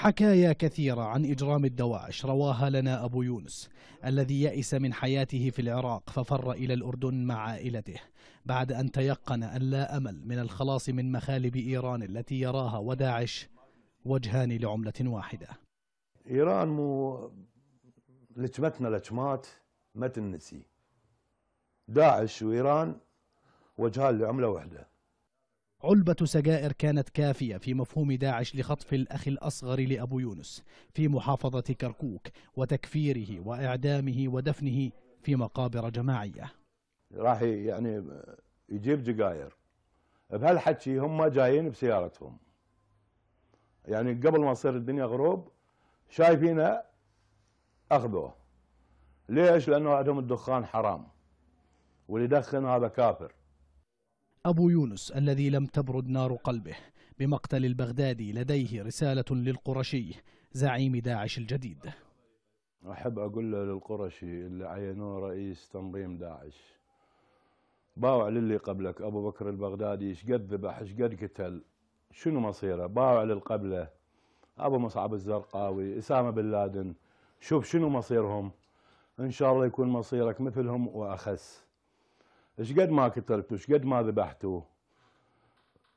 حكايا كثيرة عن إجرام الدواعش رواها لنا أبو يونس الذي يأس من حياته في العراق ففر إلى الأردن مع عائلته بعد أن تيقن أن لا أمل من الخلاص من مخالب إيران التي يراها وداعش وجهان لعملة واحدة إيران مو لتمتنا لتمات ما تنسي داعش وإيران وجهان لعملة واحدة علبة سجائر كانت كافية في مفهوم داعش لخطف الأخ الأصغر لأبو يونس في محافظة كركوك وتكفيره وإعدامه ودفنه في مقابر جماعية راح يعني يجيب جقاير بهالحكي هم جايين بسيارتهم يعني قبل ما تصير الدنيا غروب شايفينه أخذوه ليش؟ لأنه عندهم الدخان حرام واللي يدخن هذا كافر أبو يونس الذي لم تبرد نار قلبه بمقتل البغدادي لديه رسالة للقرشي زعيم داعش الجديد أحب أقول للقرشي اللي عينوه رئيس تنظيم داعش باوع للي قبلك أبو بكر البغدادي شقد ذبح شقد قتل شنو مصيره باوع للقبلة أبو مصعب الزرقاوي أسامة بن لادن شوف شنو مصيرهم إن شاء الله يكون مصيرك مثلهم وأخس ايش قد ما كترتوا ايش قد ما ذبحتوا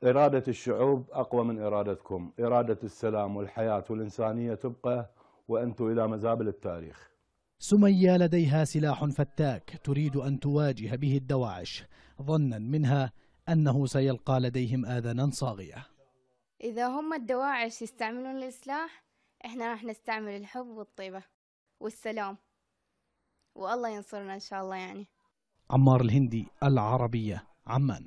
إرادة الشعوب أقوى من إرادتكم إرادة السلام والحياة والإنسانية تبقى وأنتم إلى مزابل التاريخ سمية لديها سلاح فتاك تريد أن تواجه به الدواعش ظنا منها أنه سيلقى لديهم آذانا صاغية إذا هم الدواعش يستعملون الإسلاح إحنا راح نستعمل الحب والطيبة والسلام والله ينصرنا إن شاء الله يعني عمار الهندي العربية عمان